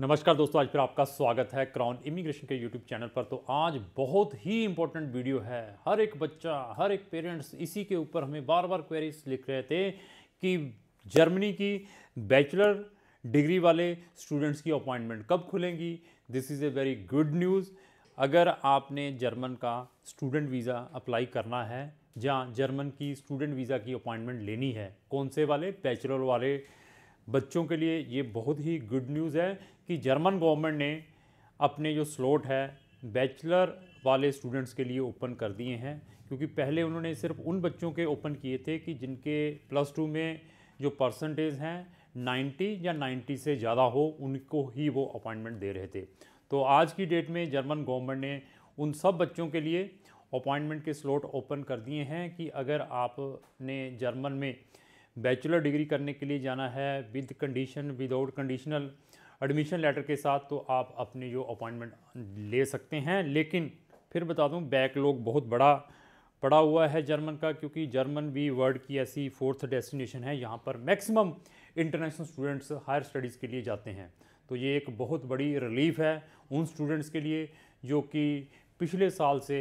नमस्कार दोस्तों आज फिर आपका स्वागत है क्राउन इमिग्रेशन के यूट्यूब चैनल पर तो आज बहुत ही इंपॉर्टेंट वीडियो है हर एक बच्चा हर एक पेरेंट्स इसी के ऊपर हमें बार बार क्वेरीज लिख रहे थे कि जर्मनी की बैचलर डिग्री वाले स्टूडेंट्स की अपॉइंटमेंट कब खुलेंगी this is a very good news अगर आपने जर्मन का स्टूडेंट वीज़ा अप्लाई करना है जहाँ जर्मन की स्टूडेंट वीज़ा की अपॉइंटमेंट लेनी है कौन से वाले बैचलर वाले बच्चों के लिए ये बहुत ही गुड न्यूज़ है कि जर्मन गवर्नमेंट ने अपने जो स्लॉट है बैचलर वाले स्टूडेंट्स के लिए ओपन कर दिए हैं क्योंकि पहले उन्होंने सिर्फ उन बच्चों के ओपन किए थे कि जिनके प्लस टू में जो परसेंटेज हैं 90 या 90 से ज़्यादा हो उनको ही वो अपॉइंटमेंट दे रहे थे तो आज की डेट में जर्मन गवर्नमेंट ने उन सब बच्चों के लिए अपॉइंटमेंट के स्लॉट ओपन कर दिए हैं कि अगर आपने जर्मन में बैचलर डिग्री करने के लिए जाना है with condition without conditional admission letter के साथ तो आप अपने जो अपॉइंटमेंट ले सकते हैं लेकिन फिर बता दूं बैकलॉग बहुत बड़ा पड़ा हुआ है जर्मन का क्योंकि जर्मन भी वर्ल्ड की ऐसी फोर्थ डेस्टिनेशन है यहाँ पर maximum international students higher studies के लिए जाते हैं तो ये एक बहुत बड़ी रिलीफ है उन स्टूडेंट्स के लिए जो कि पिछले साल से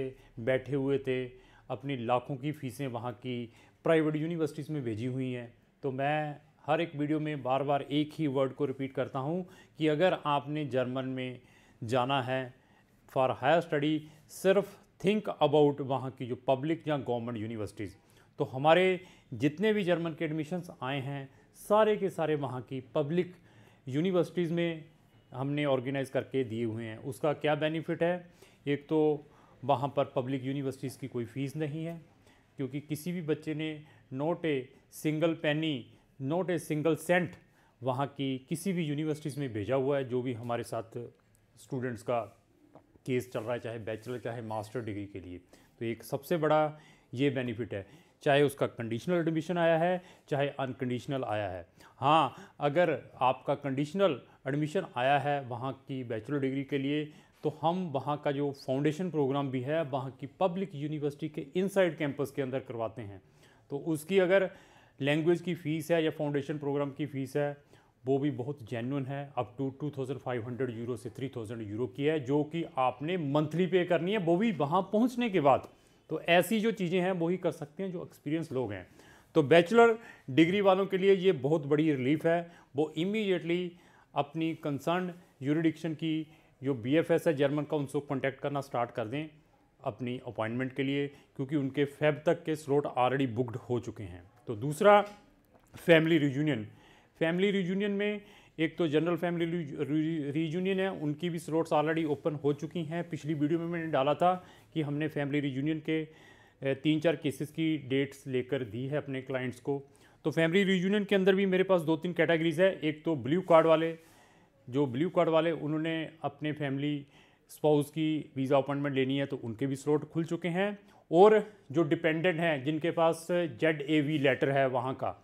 बैठे हुए थे अपनी लाखों की फ़ीसें वहाँ की प्राइवेट यूनिवर्सिटीज़ में भेजी हुई हैं तो मैं हर एक वीडियो में बार बार एक ही वर्ड को रिपीट करता हूँ कि अगर आपने जर्मन में जाना है फॉर हायर स्टडी सिर्फ थिंक अबाउट वहाँ की जो पब्लिक या गवर्नमेंट यूनिवर्सिटीज़ तो हमारे जितने भी जर्मन के एडमिशन्स आए हैं सारे के सारे वहाँ की पब्लिक यूनिवर्सिटीज़ में हमने ऑर्गेनाइज़ करके दिए हुए हैं उसका क्या बेनिफिट है एक तो वहाँ पर पब्लिक यूनिवर्सिटीज़ की कोई फ़ीस नहीं है क्योंकि किसी भी बच्चे ने not a single penny not a single cent वहाँ की किसी भी यूनिवर्सिटीज़ में भेजा हुआ है जो भी हमारे साथ स्टूडेंट्स का केस चल रहा है चाहे बैचलर चाहे मास्टर डिग्री के लिए तो एक सबसे बड़ा ये बेनिफिट है चाहे उसका कंडीशनल एडमिशन आया है चाहे अनकंडीशनल आया है हाँ अगर आपका कंडीशनल एडमिशन आया है वहाँ की बैचलर डिग्री के लिए तो हम वहाँ का जो फाउंडेशन प्रोग्राम भी है वहाँ की पब्लिक यूनिवर्सिटी के इनसाइड कैंपस के अंदर करवाते हैं तो उसकी अगर लैंग्वेज की फ़ीस है या फाउंडेशन प्रोग्राम की फ़ीस है वो भी बहुत जेन्यून है up to two thousand five hundred euro से थ्री थाउजेंड यूरो की है जो कि आपने मंथली पे करनी है वो भी वहाँ पहुँचने के बाद तो ऐसी जो चीज़ें हैं वो ही कर सकते हैं जो एक्सपीरियंस लोग हैं तो बैचलर डिग्री वालों के लिए ये बहुत बड़ी रिलीफ है वो इमीडिएटली अपनी कंसर्न यूरिडिक्शन की जो बी एफ एस है जर्मन का उनसे कॉन्टैक्ट करना स्टार्ट कर दें अपनी अपॉइंटमेंट के लिए क्योंकि उनके फैब तक के स्लॉट ऑलरेडी बुकड हो चुके हैं तो दूसरा फैमिली रिजूनियन फैमिली रिजूनियन में एक तो जनरल फैमिली रिजूनियन है उनकी भी स्लॉट्स ऑलरेडी ओपन हो चुकी हैं पिछली वीडियो में मैंने डाला था कि हमने फैमिली रिजूनियन के तीन चार केसेस की डेट्स लेकर दी है अपने क्लाइंट्स को तो फैमिली रिजूनियन के अंदर भी मेरे पास दो तीन कैटेगरीज है एक तो ब्लू कार्ड वाले जो ब्लू कार्ड वाले उन्होंने अपने फैमिली स्पाउस की वीज़ा अपॉइंटमेंट लेनी है तो उनके भी स्लॉट खुल चुके हैं और जो डिपेंडेंट हैं जिनके पास जेड ए वी लेटर है वहाँ का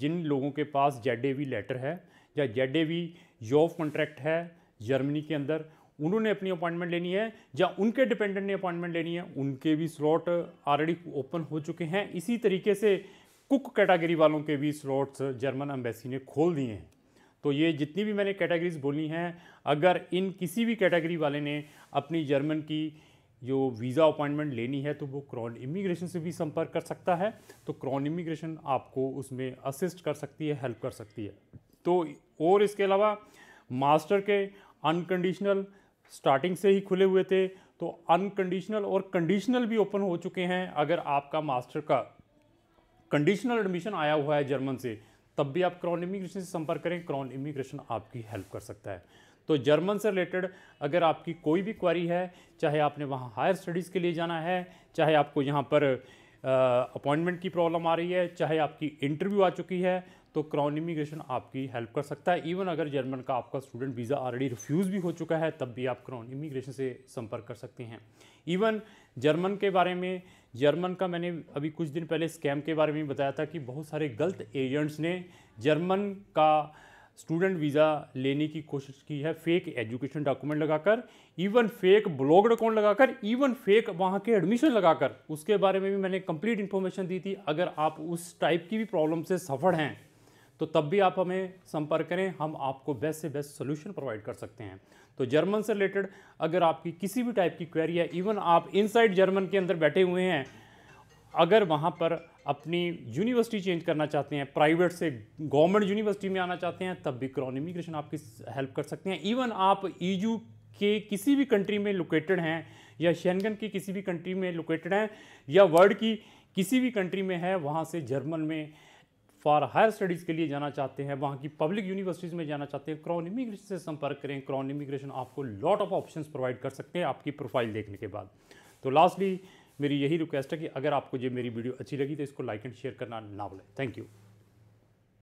जिन लोगों के पास जेड ए वी लेटर है या Z A V job contract है जर्मनी के अंदर उन्होंने अपनी अपॉइंटमेंट लेनी है या उनके डिपेंडेंट ने अपॉइंटमेंट लेनी है उनके भी स्लॉट ऑलरेडी ओपन हो चुके हैं इसी तरीके से कुक कैटेगरी वालों के भी स्लॉट्स जर्मन एम्बेसी ने खोल दिए हैं तो ये जितनी भी मैंने कैटेगरीज बोली हैं अगर इन किसी भी कैटेगरी वाले ने अपनी जर्मन की जो वीज़ा अपॉइंटमेंट लेनी है तो वो क्रॉन इमिग्रेशन से भी संपर्क कर सकता है तो क्रॉन इमिग्रेशन आपको उसमें असिस्ट कर सकती है हेल्प कर सकती है तो और इसके अलावा मास्टर के अनकंडीशनल स्टार्टिंग से ही खुले हुए थे तो अनकंडीशनल और कंडीशनल भी ओपन हो चुके हैं अगर आपका मास्टर का कंडीशनल एडमिशन आया हुआ है जर्मन से तब भी आप क्रॉन इमिग्रेशन से संपर्क करें क्रॉन इमिग्रेशन आपकी हेल्प कर सकता है तो जर्मन से रिलेटेड अगर आपकी कोई भी क्वारी है चाहे आपने वहाँ हायर स्टडीज़ के लिए जाना है चाहे आपको यहाँ पर अपॉइंटमेंट की प्रॉब्लम आ रही है चाहे आपकी इंटरव्यू आ चुकी है तो क्राउन इमिग्रेशन आपकी हेल्प कर सकता है इवन अगर जर्मन का आपका स्टूडेंट वीज़ा ऑलरेडी रिफ्यूज़ भी हो चुका है तब भी आप क्राउन इमिग्रेशन से संपर्क कर सकते हैं इवन जर्मन के बारे में जर्मन का मैंने अभी कुछ दिन पहले स्कैम के बारे में बताया था कि बहुत सारे गलत एजेंट्स ने जर्मन का स्टूडेंट वीज़ा लेने की कोशिश की है फेक एजुकेशन डॉक्यूमेंट लगाकर इवन फेक ब्लॉग अकाउंट लगाकर इवन फेक वहाँ के एडमिशन लगाकर उसके बारे में भी मैंने कंप्लीट इन्फॉर्मेशन दी थी अगर आप उस टाइप की भी प्रॉब्लम से सफर हैं तो तब भी आप हमें संपर्क करें हम आपको बेस्ट से बेस्ट सोल्यूशन प्रोवाइड कर सकते हैं तो जर्मन से रिलेटेड अगर आपकी किसी भी टाइप की क्वेरी है इवन आप इनसाइड जर्मन के अंदर बैठे हुए हैं अगर वहाँ पर अपनी यूनिवर्सिटी चेंज करना चाहते हैं प्राइवेट से गवर्नमेंट यूनिवर्सिटी में आना चाहते हैं तब भी क्रॉन इमिग्रेशन आपकी हेल्प कर सकते हैं इवन आप ईयू के किसी भी कंट्री में लोकेटेड हैं या शेनगन की किसी भी कंट्री में लोकेटेड हैं या वर्ल्ड की किसी भी कंट्री में है वहाँ से जर्मन में फॉर हायर स्टडीज़ के लिए जाना चाहते हैं वहाँ की पब्लिक यूनिवर्सिटीज़ में जाना चाहते हैं क्रॉन इमिग्रेशन से संपर्क करें क्रॉन इमिग्रेशन आपको लॉट ऑफ ऑप्शंस प्रोवाइड कर सकते हैं आपकी प्रोफाइल देखने के बाद तो लास्टली मेरी यही रिक्वेस्ट है कि अगर आपको ये मेरी वीडियो अच्छी लगी तो इसको लाइक एंड शेयर करना ना भूलें थैंक यू